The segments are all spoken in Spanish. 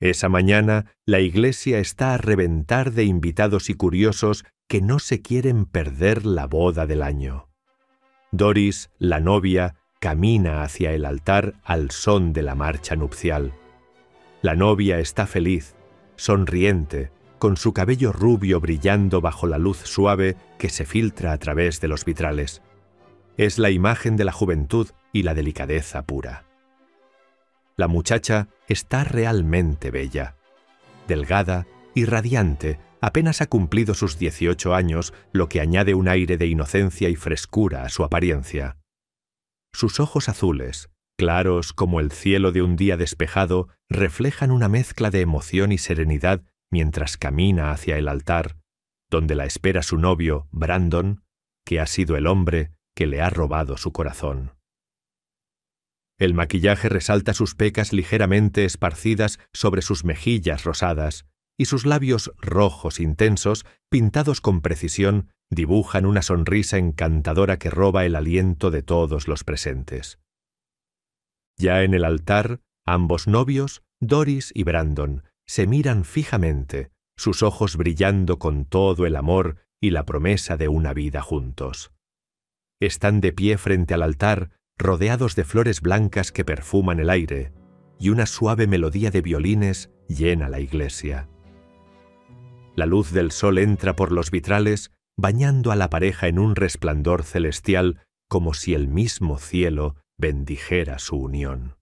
Esa mañana la iglesia está a reventar de invitados y curiosos que no se quieren perder la boda del año. Doris, la novia, camina hacia el altar al son de la marcha nupcial. La novia está feliz, sonriente, con su cabello rubio brillando bajo la luz suave que se filtra a través de los vitrales. Es la imagen de la juventud y la delicadeza pura. La muchacha está realmente bella. Delgada y radiante, apenas ha cumplido sus 18 años, lo que añade un aire de inocencia y frescura a su apariencia. Sus ojos azules, claros como el cielo de un día despejado, reflejan una mezcla de emoción y serenidad mientras camina hacia el altar, donde la espera su novio, Brandon, que ha sido el hombre que le ha robado su corazón. El maquillaje resalta sus pecas ligeramente esparcidas sobre sus mejillas rosadas, y sus labios rojos intensos, pintados con precisión, dibujan una sonrisa encantadora que roba el aliento de todos los presentes. Ya en el altar, ambos novios, Doris y Brandon, se miran fijamente, sus ojos brillando con todo el amor y la promesa de una vida juntos. Están de pie frente al altar, rodeados de flores blancas que perfuman el aire, y una suave melodía de violines llena la iglesia. La luz del sol entra por los vitrales, bañando a la pareja en un resplandor celestial como si el mismo cielo bendijera su unión.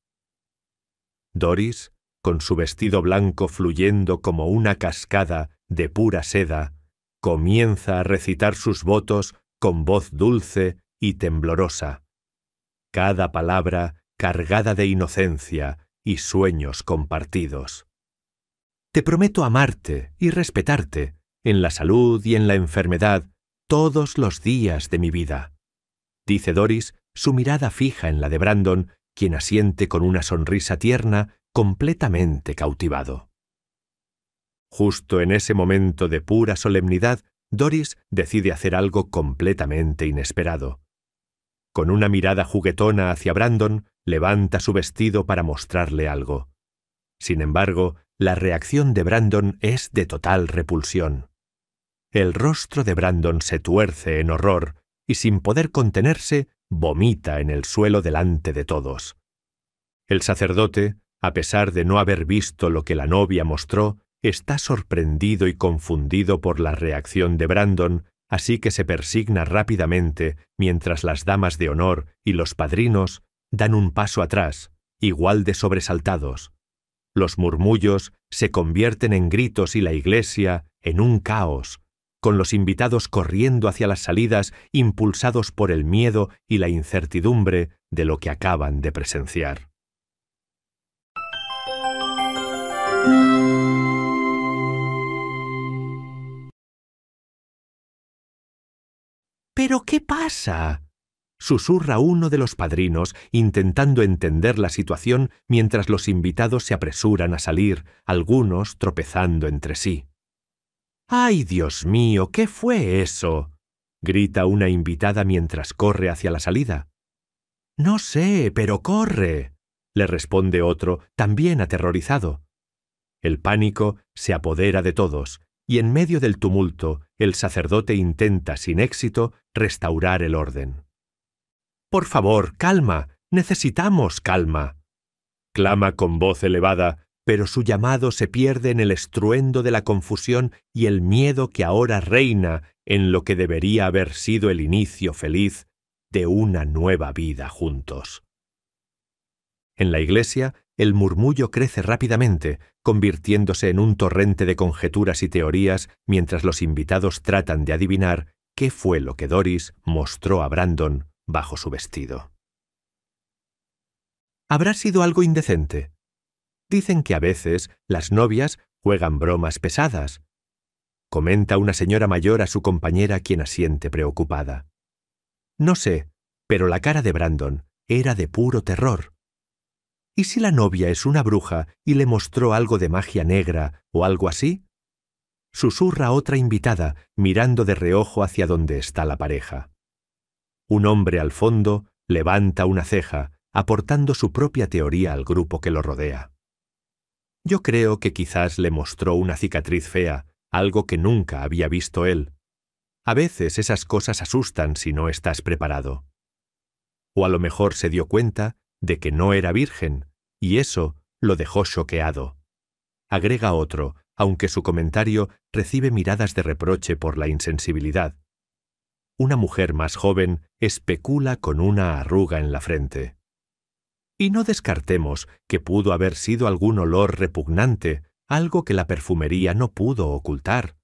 Doris, con su vestido blanco fluyendo como una cascada de pura seda, comienza a recitar sus votos con voz dulce y temblorosa, cada palabra cargada de inocencia y sueños compartidos. Te prometo amarte y respetarte, en la salud y en la enfermedad, todos los días de mi vida, dice Doris, su mirada fija en la de Brandon, quien asiente con una sonrisa tierna, completamente cautivado. Justo en ese momento de pura solemnidad, Doris decide hacer algo completamente inesperado. Con una mirada juguetona hacia Brandon, levanta su vestido para mostrarle algo. Sin embargo, la reacción de Brandon es de total repulsión. El rostro de Brandon se tuerce en horror y sin poder contenerse, vomita en el suelo delante de todos. El sacerdote, a pesar de no haber visto lo que la novia mostró, está sorprendido y confundido por la reacción de Brandon así que se persigna rápidamente mientras las damas de honor y los padrinos dan un paso atrás, igual de sobresaltados. Los murmullos se convierten en gritos y la iglesia en un caos, con los invitados corriendo hacia las salidas impulsados por el miedo y la incertidumbre de lo que acaban de presenciar. ¿Pero qué pasa? susurra uno de los padrinos, intentando entender la situación mientras los invitados se apresuran a salir, algunos tropezando entre sí. ¡Ay, Dios mío! ¿Qué fue eso? grita una invitada mientras corre hacia la salida. No sé, pero corre, le responde otro, también aterrorizado. El pánico se apodera de todos, y en medio del tumulto el sacerdote intenta, sin éxito, restaurar el orden. Por favor, calma, necesitamos calma. Clama con voz elevada, pero su llamado se pierde en el estruendo de la confusión y el miedo que ahora reina en lo que debería haber sido el inicio feliz de una nueva vida juntos. En la iglesia el murmullo crece rápidamente, convirtiéndose en un torrente de conjeturas y teorías mientras los invitados tratan de adivinar qué fue lo que Doris mostró a Brandon bajo su vestido. Habrá sido algo indecente. Dicen que a veces las novias juegan bromas pesadas, comenta una señora mayor a su compañera quien asiente preocupada. No sé, pero la cara de Brandon era de puro terror. ¿Y si la novia es una bruja y le mostró algo de magia negra o algo así? Susurra otra invitada, mirando de reojo hacia donde está la pareja. Un hombre al fondo levanta una ceja, aportando su propia teoría al grupo que lo rodea. Yo creo que quizás le mostró una cicatriz fea, algo que nunca había visto él. A veces esas cosas asustan si no estás preparado. O a lo mejor se dio cuenta de que no era virgen y eso lo dejó choqueado. Agrega otro, aunque su comentario recibe miradas de reproche por la insensibilidad. Una mujer más joven especula con una arruga en la frente. Y no descartemos que pudo haber sido algún olor repugnante, algo que la perfumería no pudo ocultar.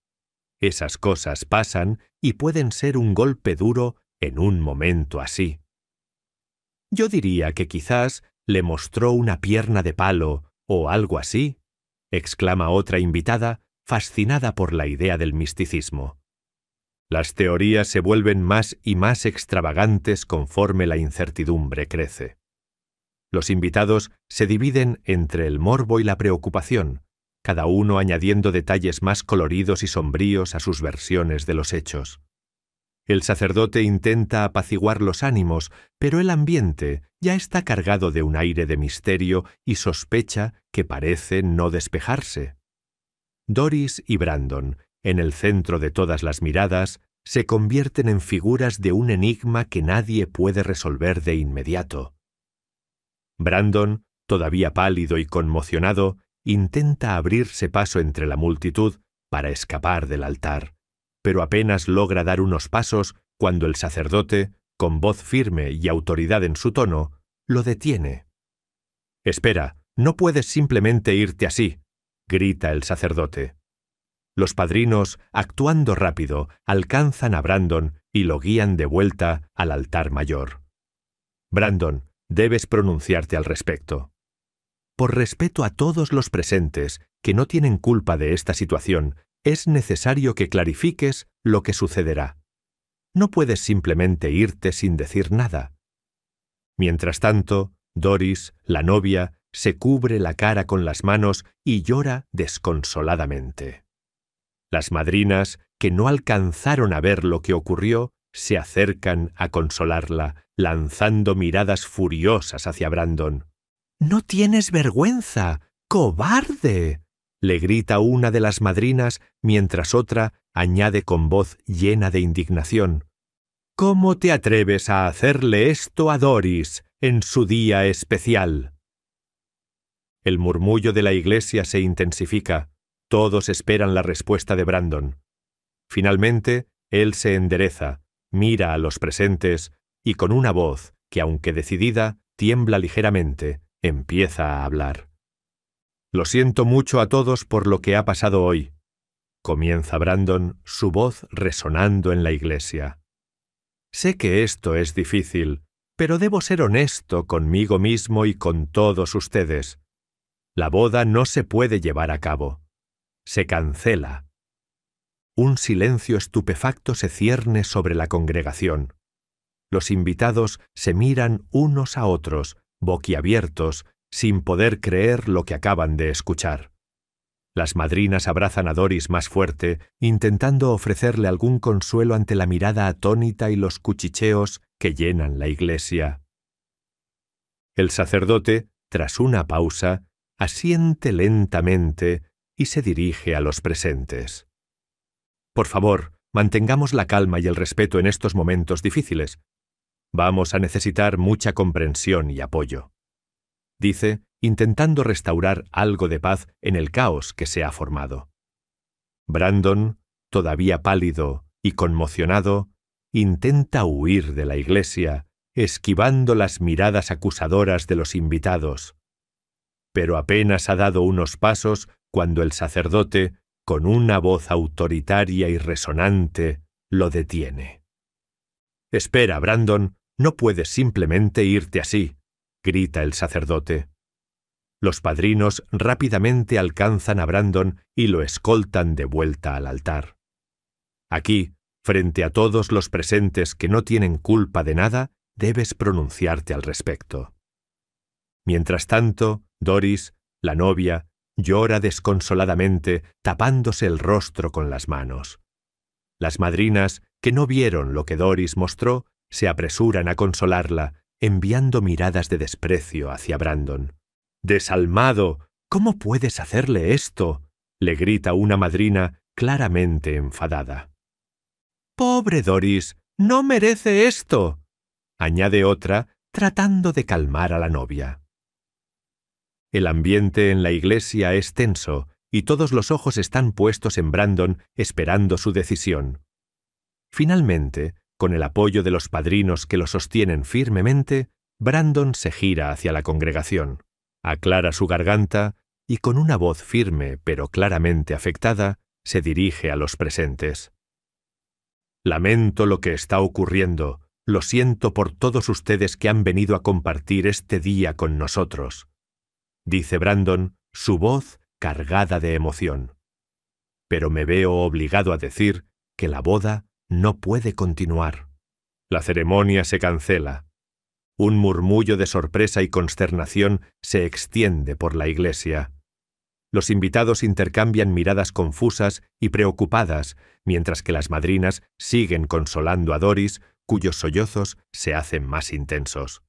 Esas cosas pasan y pueden ser un golpe duro en un momento así. Yo diría que quizás le mostró una pierna de palo o algo así, exclama otra invitada, fascinada por la idea del misticismo. Las teorías se vuelven más y más extravagantes conforme la incertidumbre crece. Los invitados se dividen entre el morbo y la preocupación, cada uno añadiendo detalles más coloridos y sombríos a sus versiones de los hechos. El sacerdote intenta apaciguar los ánimos, pero el ambiente ya está cargado de un aire de misterio y sospecha que parece no despejarse. Doris y Brandon, en el centro de todas las miradas, se convierten en figuras de un enigma que nadie puede resolver de inmediato. Brandon, todavía pálido y conmocionado, intenta abrirse paso entre la multitud para escapar del altar pero apenas logra dar unos pasos cuando el sacerdote, con voz firme y autoridad en su tono, lo detiene. Espera, no puedes simplemente irte así, grita el sacerdote. Los padrinos, actuando rápido, alcanzan a Brandon y lo guían de vuelta al altar mayor. Brandon, debes pronunciarte al respecto. Por respeto a todos los presentes que no tienen culpa de esta situación es necesario que clarifiques lo que sucederá. No puedes simplemente irte sin decir nada. Mientras tanto, Doris, la novia, se cubre la cara con las manos y llora desconsoladamente. Las madrinas, que no alcanzaron a ver lo que ocurrió, se acercan a consolarla, lanzando miradas furiosas hacia Brandon. No tienes vergüenza, cobarde le grita una de las madrinas mientras otra añade con voz llena de indignación. ¿Cómo te atreves a hacerle esto a Doris en su día especial? El murmullo de la iglesia se intensifica. Todos esperan la respuesta de Brandon. Finalmente, él se endereza, mira a los presentes y con una voz que, aunque decidida, tiembla ligeramente, empieza a hablar. Lo siento mucho a todos por lo que ha pasado hoy, comienza Brandon, su voz resonando en la iglesia. Sé que esto es difícil, pero debo ser honesto conmigo mismo y con todos ustedes. La boda no se puede llevar a cabo. Se cancela. Un silencio estupefacto se cierne sobre la congregación. Los invitados se miran unos a otros, boquiabiertos, sin poder creer lo que acaban de escuchar. Las madrinas abrazan a Doris más fuerte, intentando ofrecerle algún consuelo ante la mirada atónita y los cuchicheos que llenan la iglesia. El sacerdote, tras una pausa, asiente lentamente y se dirige a los presentes. Por favor, mantengamos la calma y el respeto en estos momentos difíciles. Vamos a necesitar mucha comprensión y apoyo dice, intentando restaurar algo de paz en el caos que se ha formado. Brandon, todavía pálido y conmocionado, intenta huir de la iglesia, esquivando las miradas acusadoras de los invitados. Pero apenas ha dado unos pasos cuando el sacerdote, con una voz autoritaria y resonante, lo detiene. Espera, Brandon, no puedes simplemente irte así grita el sacerdote. Los padrinos rápidamente alcanzan a Brandon y lo escoltan de vuelta al altar. Aquí, frente a todos los presentes que no tienen culpa de nada, debes pronunciarte al respecto. Mientras tanto, Doris, la novia, llora desconsoladamente, tapándose el rostro con las manos. Las madrinas, que no vieron lo que Doris mostró, se apresuran a consolarla, enviando miradas de desprecio hacia Brandon. Desalmado. ¿Cómo puedes hacerle esto? le grita una madrina claramente enfadada. Pobre Doris. No merece esto. añade otra, tratando de calmar a la novia. El ambiente en la iglesia es tenso y todos los ojos están puestos en Brandon esperando su decisión. Finalmente, con el apoyo de los padrinos que lo sostienen firmemente, Brandon se gira hacia la congregación, aclara su garganta y con una voz firme pero claramente afectada, se dirige a los presentes. Lamento lo que está ocurriendo, lo siento por todos ustedes que han venido a compartir este día con nosotros, dice Brandon, su voz cargada de emoción. Pero me veo obligado a decir que la boda no puede continuar. La ceremonia se cancela. Un murmullo de sorpresa y consternación se extiende por la iglesia. Los invitados intercambian miradas confusas y preocupadas, mientras que las madrinas siguen consolando a Doris, cuyos sollozos se hacen más intensos.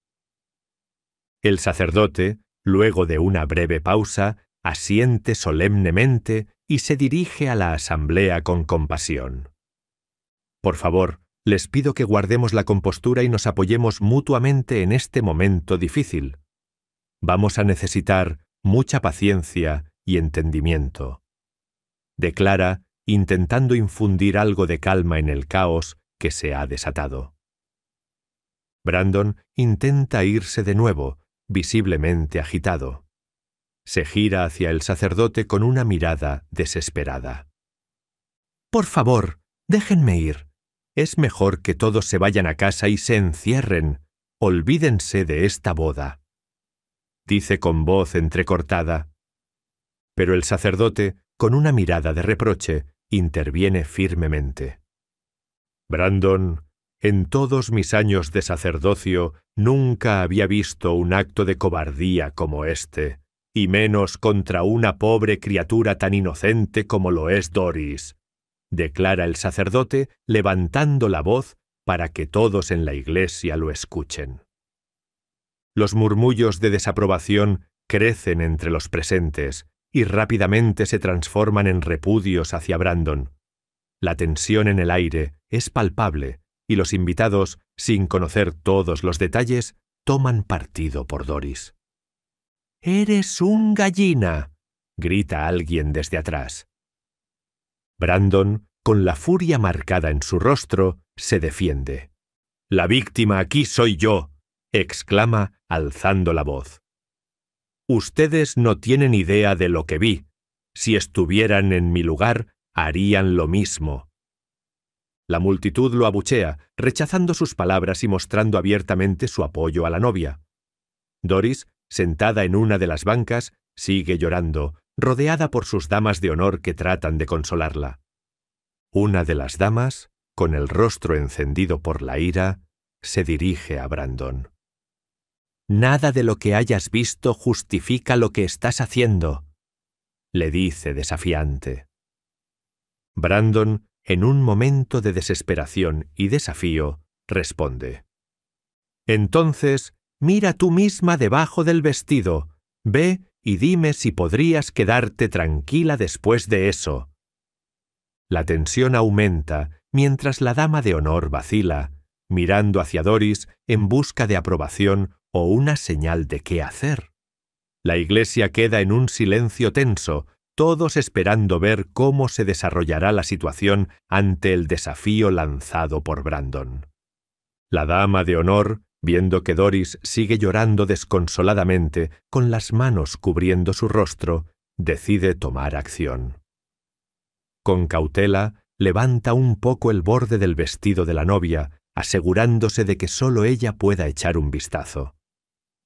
El sacerdote, luego de una breve pausa, asiente solemnemente y se dirige a la asamblea con compasión. Por favor, les pido que guardemos la compostura y nos apoyemos mutuamente en este momento difícil. Vamos a necesitar mucha paciencia y entendimiento. Declara, intentando infundir algo de calma en el caos que se ha desatado. Brandon intenta irse de nuevo, visiblemente agitado. Se gira hacia el sacerdote con una mirada desesperada. Por favor, déjenme ir. Es mejor que todos se vayan a casa y se encierren. Olvídense de esta boda. Dice con voz entrecortada. Pero el sacerdote, con una mirada de reproche, interviene firmemente. Brandon, en todos mis años de sacerdocio nunca había visto un acto de cobardía como este, y menos contra una pobre criatura tan inocente como lo es Doris declara el sacerdote, levantando la voz para que todos en la iglesia lo escuchen. Los murmullos de desaprobación crecen entre los presentes y rápidamente se transforman en repudios hacia Brandon. La tensión en el aire es palpable y los invitados, sin conocer todos los detalles, toman partido por Doris. Eres un gallina, grita alguien desde atrás. Brandon, con la furia marcada en su rostro, se defiende. La víctima aquí soy yo, exclama, alzando la voz. Ustedes no tienen idea de lo que vi. Si estuvieran en mi lugar, harían lo mismo. La multitud lo abuchea, rechazando sus palabras y mostrando abiertamente su apoyo a la novia. Doris, sentada en una de las bancas, sigue llorando, rodeada por sus damas de honor que tratan de consolarla. Una de las damas, con el rostro encendido por la ira, se dirige a Brandon. Nada de lo que hayas visto justifica lo que estás haciendo, le dice desafiante. Brandon, en un momento de desesperación y desafío, responde. Entonces, mira tú misma debajo del vestido, ve y dime si podrías quedarte tranquila después de eso. La tensión aumenta mientras la dama de honor vacila, mirando hacia Doris en busca de aprobación o una señal de qué hacer. La iglesia queda en un silencio tenso, todos esperando ver cómo se desarrollará la situación ante el desafío lanzado por Brandon. La dama de honor Viendo que Doris sigue llorando desconsoladamente, con las manos cubriendo su rostro, decide tomar acción. Con cautela, levanta un poco el borde del vestido de la novia, asegurándose de que solo ella pueda echar un vistazo.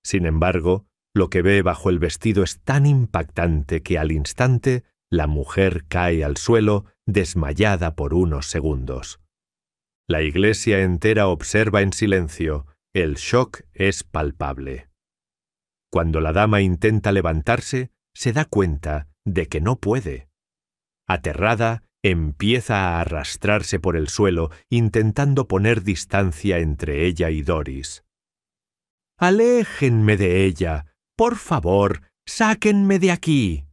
Sin embargo, lo que ve bajo el vestido es tan impactante que al instante la mujer cae al suelo desmayada por unos segundos. La iglesia entera observa en silencio, el shock es palpable. Cuando la dama intenta levantarse, se da cuenta de que no puede. Aterrada, empieza a arrastrarse por el suelo, intentando poner distancia entre ella y Doris. Aléjenme de ella. Por favor, sáquenme de aquí.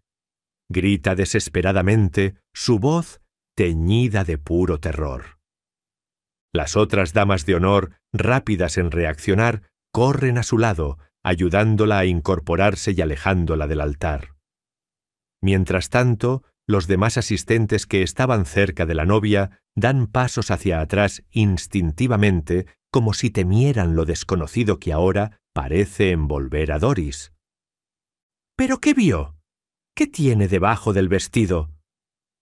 grita desesperadamente, su voz teñida de puro terror. Las otras damas de honor rápidas en reaccionar, corren a su lado, ayudándola a incorporarse y alejándola del altar. Mientras tanto, los demás asistentes que estaban cerca de la novia dan pasos hacia atrás instintivamente como si temieran lo desconocido que ahora parece envolver a Doris. ¿Pero qué vio? ¿Qué tiene debajo del vestido?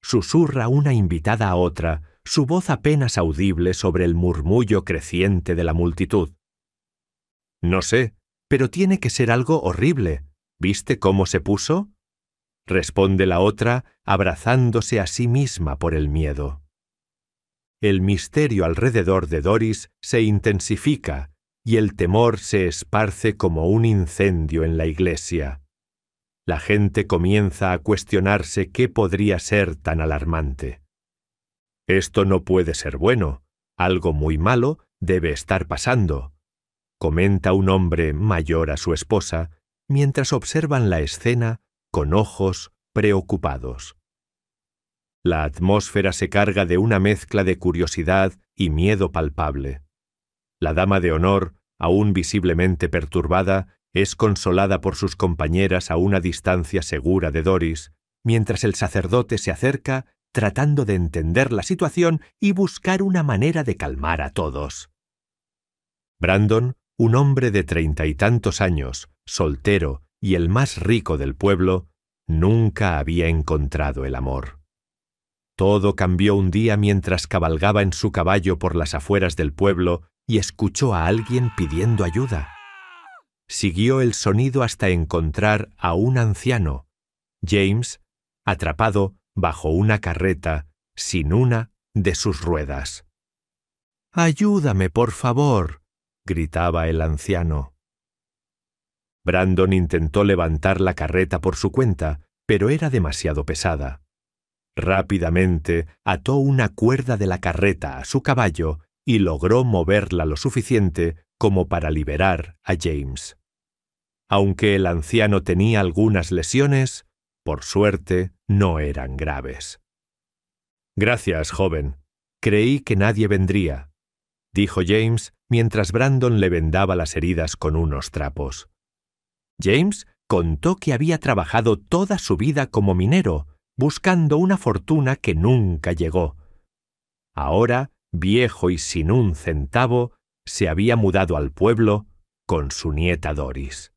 susurra una invitada a otra, su voz apenas audible sobre el murmullo creciente de la multitud. No sé, pero tiene que ser algo horrible. ¿Viste cómo se puso? responde la otra, abrazándose a sí misma por el miedo. El misterio alrededor de Doris se intensifica y el temor se esparce como un incendio en la iglesia. La gente comienza a cuestionarse qué podría ser tan alarmante. Esto no puede ser bueno. Algo muy malo debe estar pasando, comenta un hombre mayor a su esposa mientras observan la escena con ojos preocupados. La atmósfera se carga de una mezcla de curiosidad y miedo palpable. La dama de honor, aún visiblemente perturbada, es consolada por sus compañeras a una distancia segura de Doris, mientras el sacerdote se acerca tratando de entender la situación y buscar una manera de calmar a todos. Brandon, un hombre de treinta y tantos años, soltero y el más rico del pueblo, nunca había encontrado el amor. Todo cambió un día mientras cabalgaba en su caballo por las afueras del pueblo y escuchó a alguien pidiendo ayuda. Siguió el sonido hasta encontrar a un anciano. James, atrapado, bajo una carreta sin una de sus ruedas. Ayúdame, por favor, gritaba el anciano. Brandon intentó levantar la carreta por su cuenta, pero era demasiado pesada. Rápidamente ató una cuerda de la carreta a su caballo y logró moverla lo suficiente como para liberar a James. Aunque el anciano tenía algunas lesiones, por suerte, no eran graves. Gracias, joven. Creí que nadie vendría, dijo James mientras Brandon le vendaba las heridas con unos trapos. James contó que había trabajado toda su vida como minero, buscando una fortuna que nunca llegó. Ahora, viejo y sin un centavo, se había mudado al pueblo con su nieta Doris.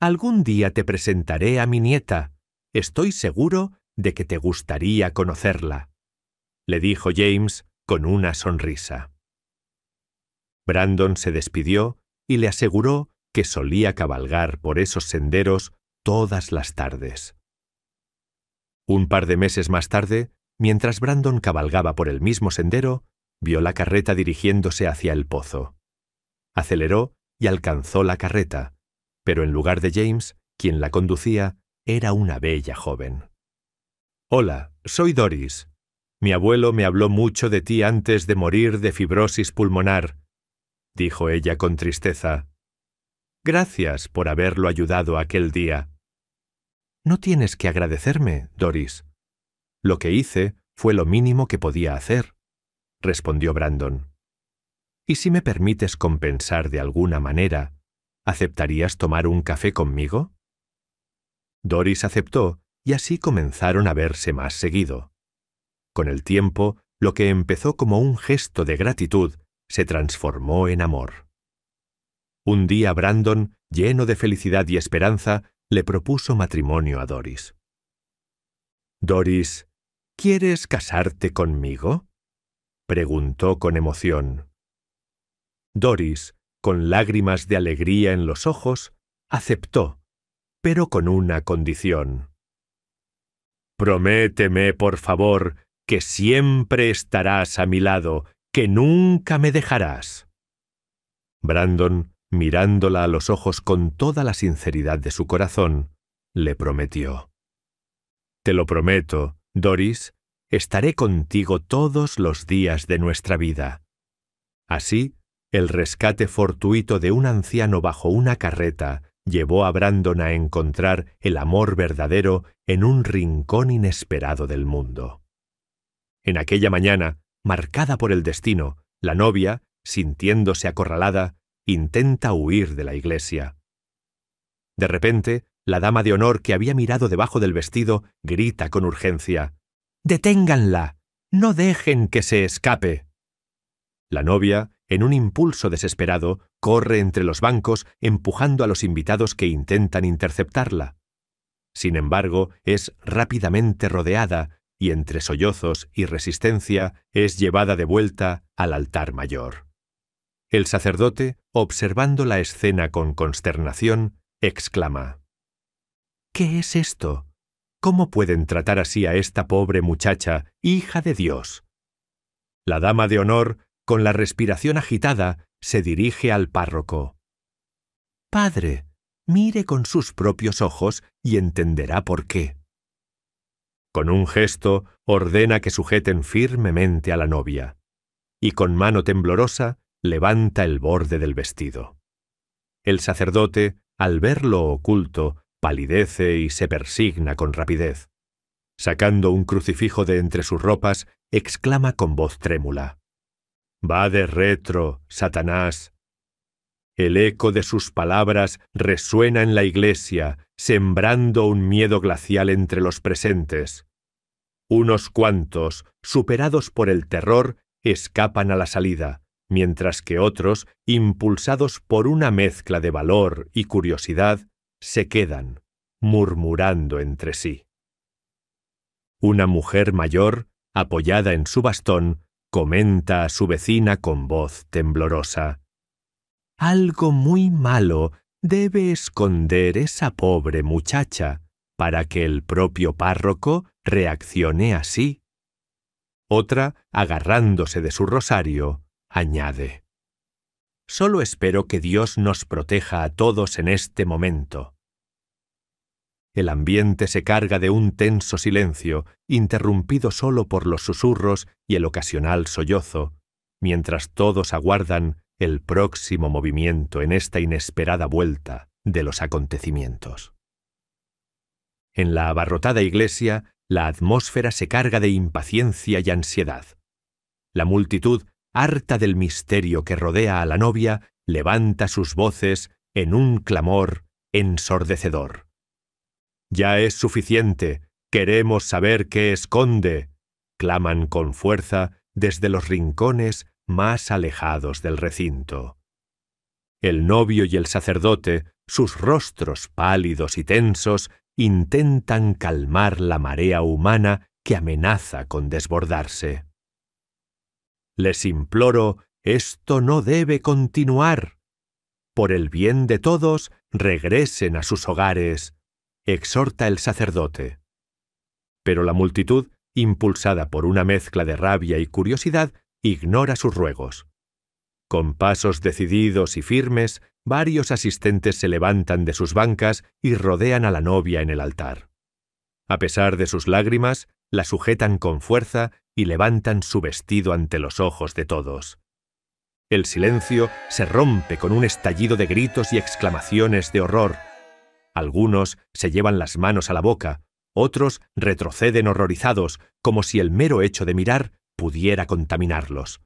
Algún día te presentaré a mi nieta, Estoy seguro de que te gustaría conocerla, le dijo James con una sonrisa. Brandon se despidió y le aseguró que solía cabalgar por esos senderos todas las tardes. Un par de meses más tarde, mientras Brandon cabalgaba por el mismo sendero, vio la carreta dirigiéndose hacia el pozo. Aceleró y alcanzó la carreta, pero en lugar de James, quien la conducía, era una bella joven. Hola, soy Doris. Mi abuelo me habló mucho de ti antes de morir de fibrosis pulmonar, dijo ella con tristeza. Gracias por haberlo ayudado aquel día. No tienes que agradecerme, Doris. Lo que hice fue lo mínimo que podía hacer, respondió Brandon. Y si me permites compensar de alguna manera, ¿aceptarías tomar un café conmigo? Doris aceptó y así comenzaron a verse más seguido. Con el tiempo, lo que empezó como un gesto de gratitud se transformó en amor. Un día Brandon, lleno de felicidad y esperanza, le propuso matrimonio a Doris. Doris, ¿quieres casarte conmigo? preguntó con emoción. Doris, con lágrimas de alegría en los ojos, aceptó pero con una condición. Prométeme, por favor, que siempre estarás a mi lado, que nunca me dejarás. Brandon, mirándola a los ojos con toda la sinceridad de su corazón, le prometió. Te lo prometo, Doris, estaré contigo todos los días de nuestra vida. Así, el rescate fortuito de un anciano bajo una carreta llevó a Brandon a encontrar el amor verdadero en un rincón inesperado del mundo. En aquella mañana, marcada por el destino, la novia, sintiéndose acorralada, intenta huir de la iglesia. De repente, la dama de honor que había mirado debajo del vestido grita con urgencia Deténganla. No dejen que se escape. La novia, en un impulso desesperado, corre entre los bancos empujando a los invitados que intentan interceptarla. Sin embargo, es rápidamente rodeada y entre sollozos y resistencia es llevada de vuelta al altar mayor. El sacerdote, observando la escena con consternación, exclama ¿Qué es esto? ¿Cómo pueden tratar así a esta pobre muchacha, hija de Dios? La dama de honor con la respiración agitada, se dirige al párroco. Padre, mire con sus propios ojos y entenderá por qué. Con un gesto ordena que sujeten firmemente a la novia, y con mano temblorosa levanta el borde del vestido. El sacerdote, al verlo oculto, palidece y se persigna con rapidez. Sacando un crucifijo de entre sus ropas, exclama con voz trémula. Va de retro, Satanás. El eco de sus palabras resuena en la iglesia, sembrando un miedo glacial entre los presentes. Unos cuantos, superados por el terror, escapan a la salida, mientras que otros, impulsados por una mezcla de valor y curiosidad, se quedan, murmurando entre sí. Una mujer mayor, apoyada en su bastón, comenta a su vecina con voz temblorosa. Algo muy malo debe esconder esa pobre muchacha para que el propio párroco reaccione así. Otra, agarrándose de su rosario, añade. Solo espero que Dios nos proteja a todos en este momento. El ambiente se carga de un tenso silencio, interrumpido solo por los susurros y el ocasional sollozo, mientras todos aguardan el próximo movimiento en esta inesperada vuelta de los acontecimientos. En la abarrotada iglesia, la atmósfera se carga de impaciencia y ansiedad. La multitud, harta del misterio que rodea a la novia, levanta sus voces en un clamor ensordecedor. Ya es suficiente, queremos saber qué esconde, claman con fuerza desde los rincones más alejados del recinto. El novio y el sacerdote, sus rostros pálidos y tensos, intentan calmar la marea humana que amenaza con desbordarse. Les imploro, esto no debe continuar. Por el bien de todos, regresen a sus hogares exhorta el sacerdote. Pero la multitud, impulsada por una mezcla de rabia y curiosidad, ignora sus ruegos. Con pasos decididos y firmes, varios asistentes se levantan de sus bancas y rodean a la novia en el altar. A pesar de sus lágrimas, la sujetan con fuerza y levantan su vestido ante los ojos de todos. El silencio se rompe con un estallido de gritos y exclamaciones de horror, algunos se llevan las manos a la boca, otros retroceden horrorizados, como si el mero hecho de mirar pudiera contaminarlos.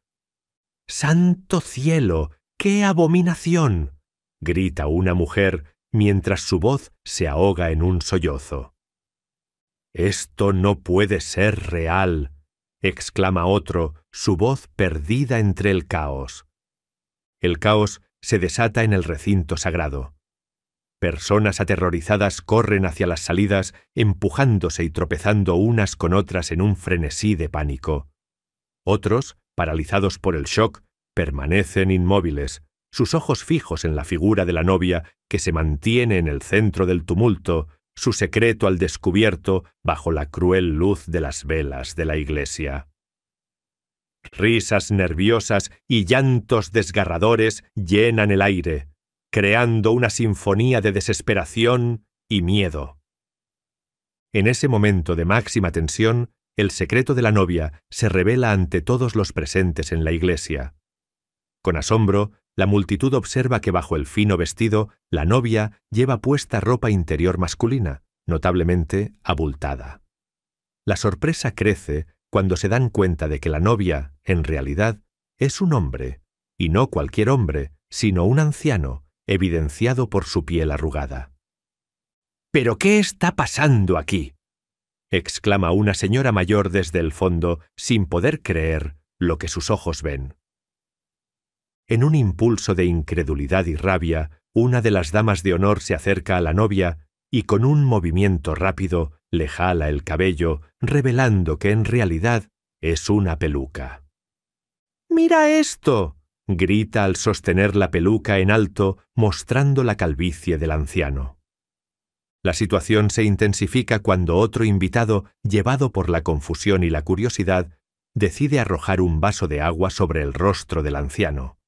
¡Santo cielo! ¡Qué abominación! grita una mujer mientras su voz se ahoga en un sollozo. Esto no puede ser real, exclama otro, su voz perdida entre el caos. El caos se desata en el recinto sagrado. Personas aterrorizadas corren hacia las salidas, empujándose y tropezando unas con otras en un frenesí de pánico. Otros, paralizados por el shock, permanecen inmóviles, sus ojos fijos en la figura de la novia que se mantiene en el centro del tumulto, su secreto al descubierto bajo la cruel luz de las velas de la iglesia. Risas nerviosas y llantos desgarradores llenan el aire, creando una sinfonía de desesperación y miedo. En ese momento de máxima tensión, el secreto de la novia se revela ante todos los presentes en la iglesia. Con asombro, la multitud observa que bajo el fino vestido, la novia lleva puesta ropa interior masculina, notablemente abultada. La sorpresa crece cuando se dan cuenta de que la novia, en realidad, es un hombre, y no cualquier hombre, sino un anciano, evidenciado por su piel arrugada. ¿Pero qué está pasando aquí? exclama una señora mayor desde el fondo, sin poder creer lo que sus ojos ven. En un impulso de incredulidad y rabia, una de las damas de honor se acerca a la novia y con un movimiento rápido le jala el cabello, revelando que en realidad es una peluca. ¡Mira esto! grita al sostener la peluca en alto, mostrando la calvicie del anciano. La situación se intensifica cuando otro invitado, llevado por la confusión y la curiosidad, decide arrojar un vaso de agua sobre el rostro del anciano.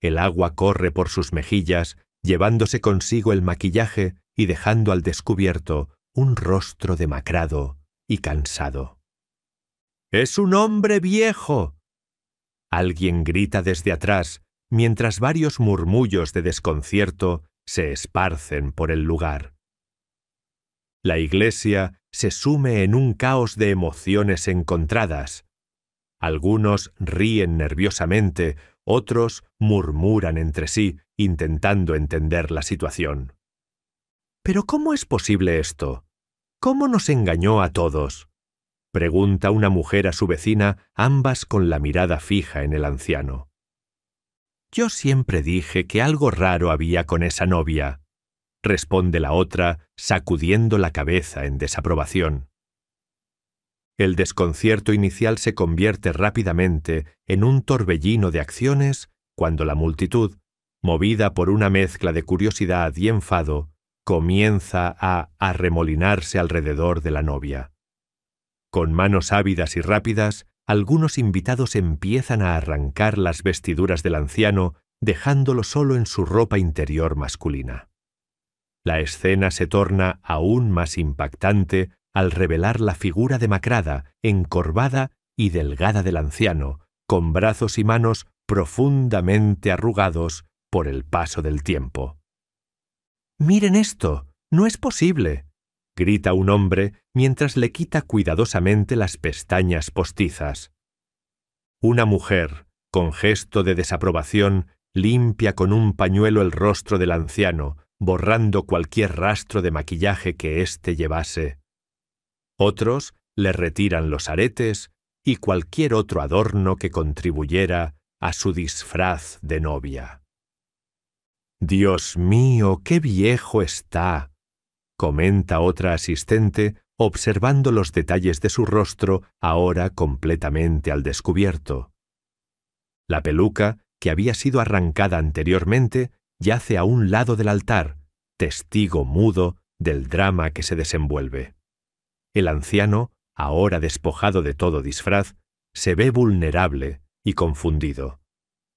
El agua corre por sus mejillas, llevándose consigo el maquillaje y dejando al descubierto un rostro demacrado y cansado. Es un hombre viejo, Alguien grita desde atrás, mientras varios murmullos de desconcierto se esparcen por el lugar. La iglesia se sume en un caos de emociones encontradas. Algunos ríen nerviosamente, otros murmuran entre sí, intentando entender la situación. Pero ¿cómo es posible esto? ¿Cómo nos engañó a todos? pregunta una mujer a su vecina, ambas con la mirada fija en el anciano. Yo siempre dije que algo raro había con esa novia, responde la otra, sacudiendo la cabeza en desaprobación. El desconcierto inicial se convierte rápidamente en un torbellino de acciones cuando la multitud, movida por una mezcla de curiosidad y enfado, comienza a arremolinarse alrededor de la novia. Con manos ávidas y rápidas, algunos invitados empiezan a arrancar las vestiduras del anciano, dejándolo solo en su ropa interior masculina. La escena se torna aún más impactante al revelar la figura demacrada, encorvada y delgada del anciano, con brazos y manos profundamente arrugados por el paso del tiempo. Miren esto, no es posible, grita un hombre mientras le quita cuidadosamente las pestañas postizas. Una mujer, con gesto de desaprobación, limpia con un pañuelo el rostro del anciano, borrando cualquier rastro de maquillaje que éste llevase. Otros le retiran los aretes y cualquier otro adorno que contribuyera a su disfraz de novia. Dios mío, qué viejo está, comenta otra asistente, observando los detalles de su rostro ahora completamente al descubierto. La peluca, que había sido arrancada anteriormente, yace a un lado del altar, testigo mudo del drama que se desenvuelve. El anciano, ahora despojado de todo disfraz, se ve vulnerable y confundido.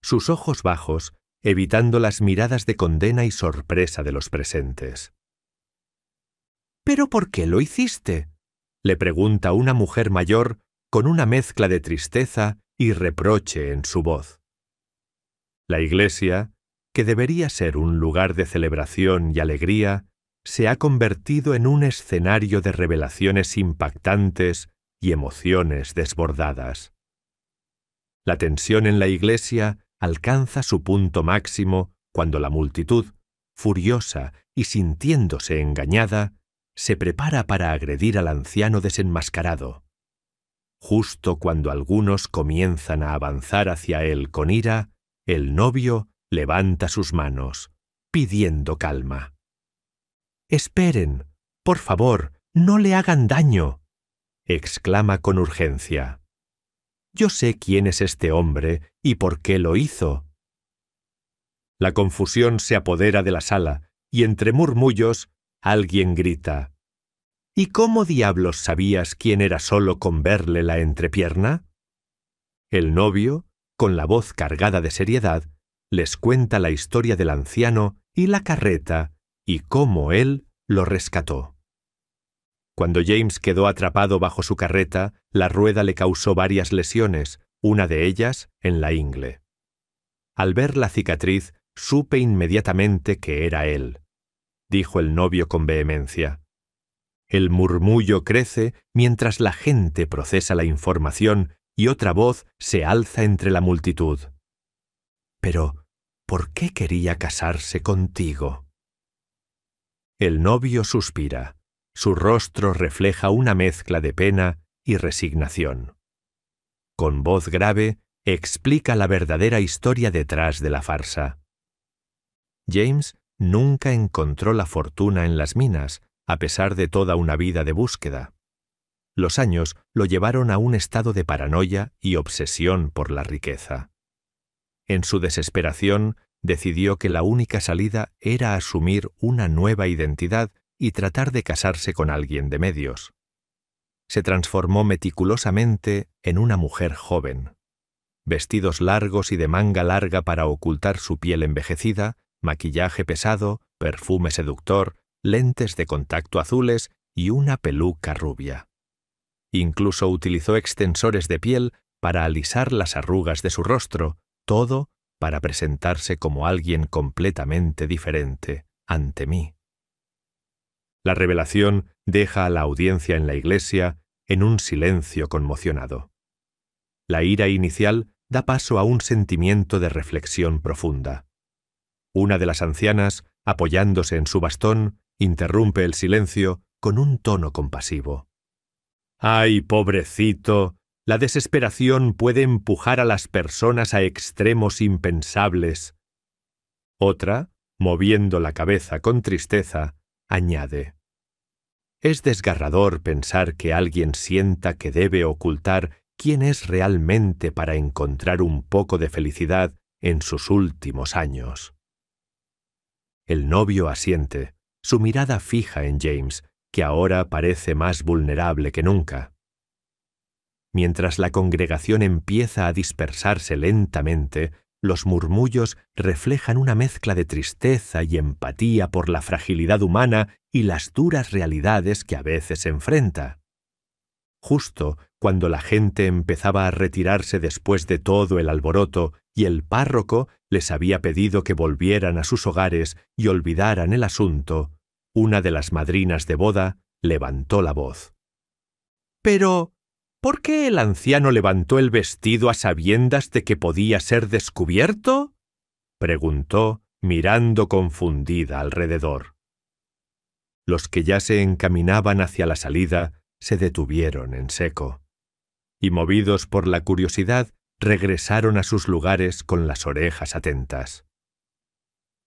Sus ojos bajos, evitando las miradas de condena y sorpresa de los presentes. ¿Pero por qué lo hiciste? le pregunta una mujer mayor con una mezcla de tristeza y reproche en su voz. La iglesia, que debería ser un lugar de celebración y alegría, se ha convertido en un escenario de revelaciones impactantes y emociones desbordadas. La tensión en la iglesia alcanza su punto máximo cuando la multitud, furiosa y sintiéndose engañada, se prepara para agredir al anciano desenmascarado, justo cuando algunos comienzan a avanzar hacia él con ira, el novio levanta sus manos, pidiendo calma. Esperen, por favor, no le hagan daño, exclama con urgencia. Yo sé quién es este hombre y por qué lo hizo. La confusión se apodera de la sala, y entre murmullos Alguien grita. ¿Y cómo diablos sabías quién era solo con verle la entrepierna? El novio, con la voz cargada de seriedad, les cuenta la historia del anciano y la carreta y cómo él lo rescató. Cuando James quedó atrapado bajo su carreta, la rueda le causó varias lesiones, una de ellas en la ingle. Al ver la cicatriz, supe inmediatamente que era él dijo el novio con vehemencia. El murmullo crece mientras la gente procesa la información y otra voz se alza entre la multitud. Pero, ¿por qué quería casarse contigo? El novio suspira. Su rostro refleja una mezcla de pena y resignación. Con voz grave, explica la verdadera historia detrás de la farsa. James nunca encontró la fortuna en las minas, a pesar de toda una vida de búsqueda. Los años lo llevaron a un estado de paranoia y obsesión por la riqueza. En su desesperación, decidió que la única salida era asumir una nueva identidad y tratar de casarse con alguien de medios. Se transformó meticulosamente en una mujer joven. Vestidos largos y de manga larga para ocultar su piel envejecida, maquillaje pesado, perfume seductor, lentes de contacto azules y una peluca rubia. Incluso utilizó extensores de piel para alisar las arrugas de su rostro, todo para presentarse como alguien completamente diferente ante mí. La revelación deja a la audiencia en la iglesia en un silencio conmocionado. La ira inicial da paso a un sentimiento de reflexión profunda. Una de las ancianas, apoyándose en su bastón, interrumpe el silencio con un tono compasivo. ¡Ay, pobrecito! La desesperación puede empujar a las personas a extremos impensables. Otra, moviendo la cabeza con tristeza, añade. Es desgarrador pensar que alguien sienta que debe ocultar quién es realmente para encontrar un poco de felicidad en sus últimos años. El novio asiente, su mirada fija en James, que ahora parece más vulnerable que nunca. Mientras la congregación empieza a dispersarse lentamente, los murmullos reflejan una mezcla de tristeza y empatía por la fragilidad humana y las duras realidades que a veces enfrenta. Justo cuando la gente empezaba a retirarse después de todo el alboroto y el párroco les había pedido que volvieran a sus hogares y olvidaran el asunto, una de las madrinas de boda levantó la voz. Pero, ¿por qué el anciano levantó el vestido a sabiendas de que podía ser descubierto? preguntó, mirando confundida alrededor. Los que ya se encaminaban hacia la salida se detuvieron en seco, y movidos por la curiosidad regresaron a sus lugares con las orejas atentas.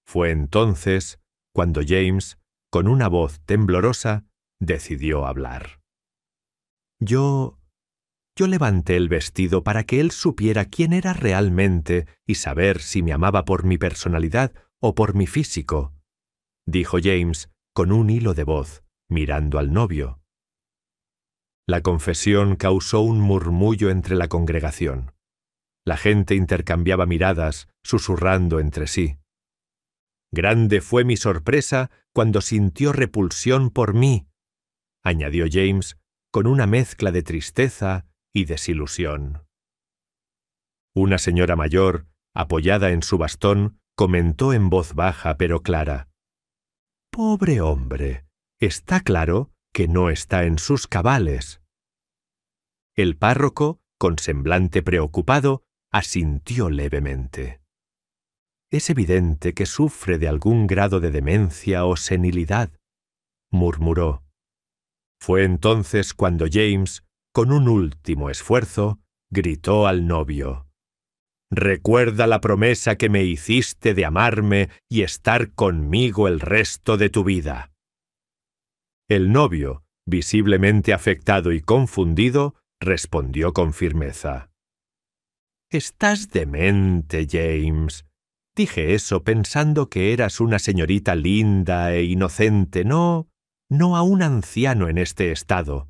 Fue entonces cuando James, con una voz temblorosa, decidió hablar. Yo... Yo levanté el vestido para que él supiera quién era realmente y saber si me amaba por mi personalidad o por mi físico, dijo James con un hilo de voz, mirando al novio. La confesión causó un murmullo entre la congregación. La gente intercambiaba miradas, susurrando entre sí. Grande fue mi sorpresa cuando sintió repulsión por mí, añadió James con una mezcla de tristeza y desilusión. Una señora mayor, apoyada en su bastón, comentó en voz baja pero clara. Pobre hombre, está claro que no está en sus cabales. El párroco, con semblante preocupado, asintió levemente. Es evidente que sufre de algún grado de demencia o senilidad, murmuró. Fue entonces cuando James, con un último esfuerzo, gritó al novio. Recuerda la promesa que me hiciste de amarme y estar conmigo el resto de tu vida. El novio, visiblemente afectado y confundido, respondió con firmeza. Estás demente, James. Dije eso pensando que eras una señorita linda e inocente, no, no a un anciano en este estado.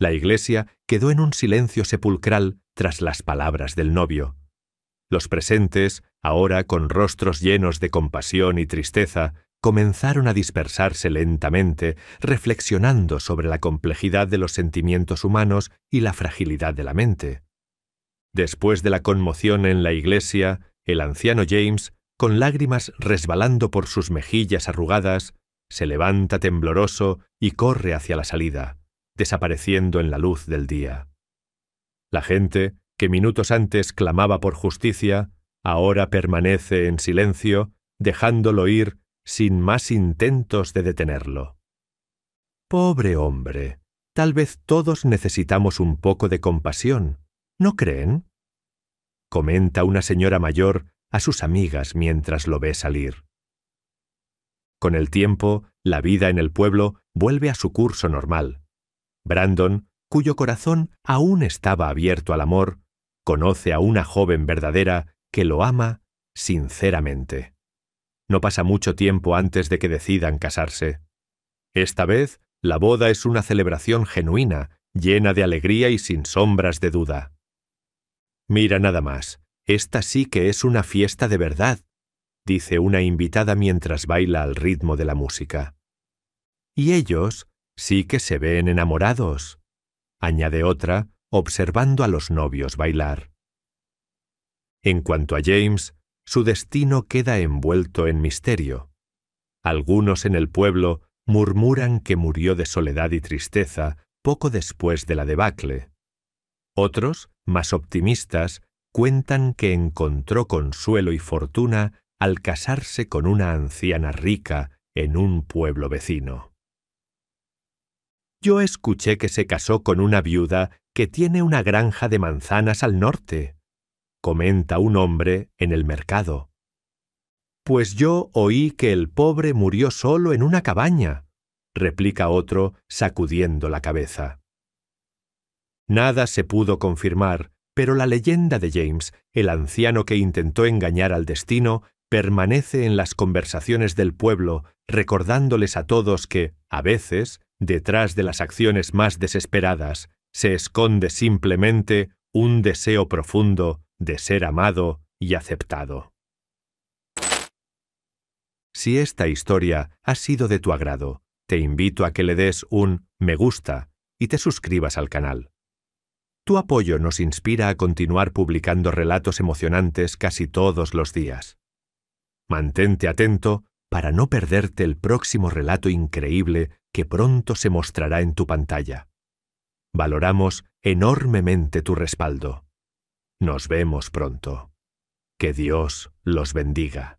La iglesia quedó en un silencio sepulcral tras las palabras del novio. Los presentes, ahora con rostros llenos de compasión y tristeza, comenzaron a dispersarse lentamente, reflexionando sobre la complejidad de los sentimientos humanos y la fragilidad de la mente. Después de la conmoción en la iglesia, el anciano James, con lágrimas resbalando por sus mejillas arrugadas, se levanta tembloroso y corre hacia la salida, desapareciendo en la luz del día. La gente, que minutos antes clamaba por justicia, ahora permanece en silencio, dejándolo ir sin más intentos de detenerlo. Pobre hombre, tal vez todos necesitamos un poco de compasión, ¿No creen? comenta una señora mayor a sus amigas mientras lo ve salir. Con el tiempo, la vida en el pueblo vuelve a su curso normal. Brandon, cuyo corazón aún estaba abierto al amor, conoce a una joven verdadera que lo ama sinceramente. No pasa mucho tiempo antes de que decidan casarse. Esta vez, la boda es una celebración genuina, llena de alegría y sin sombras de duda. Mira nada más, esta sí que es una fiesta de verdad, dice una invitada mientras baila al ritmo de la música. Y ellos sí que se ven enamorados, añade otra, observando a los novios bailar. En cuanto a James, su destino queda envuelto en misterio. Algunos en el pueblo murmuran que murió de soledad y tristeza poco después de la debacle. Otros, más optimistas, cuentan que encontró consuelo y fortuna al casarse con una anciana rica en un pueblo vecino. Yo escuché que se casó con una viuda que tiene una granja de manzanas al norte, comenta un hombre en el mercado. Pues yo oí que el pobre murió solo en una cabaña, replica otro sacudiendo la cabeza. Nada se pudo confirmar, pero la leyenda de James, el anciano que intentó engañar al destino, permanece en las conversaciones del pueblo, recordándoles a todos que, a veces, detrás de las acciones más desesperadas, se esconde simplemente un deseo profundo de ser amado y aceptado. Si esta historia ha sido de tu agrado, te invito a que le des un me gusta y te suscribas al canal. Tu apoyo nos inspira a continuar publicando relatos emocionantes casi todos los días. Mantente atento para no perderte el próximo relato increíble que pronto se mostrará en tu pantalla. Valoramos enormemente tu respaldo. Nos vemos pronto. Que Dios los bendiga.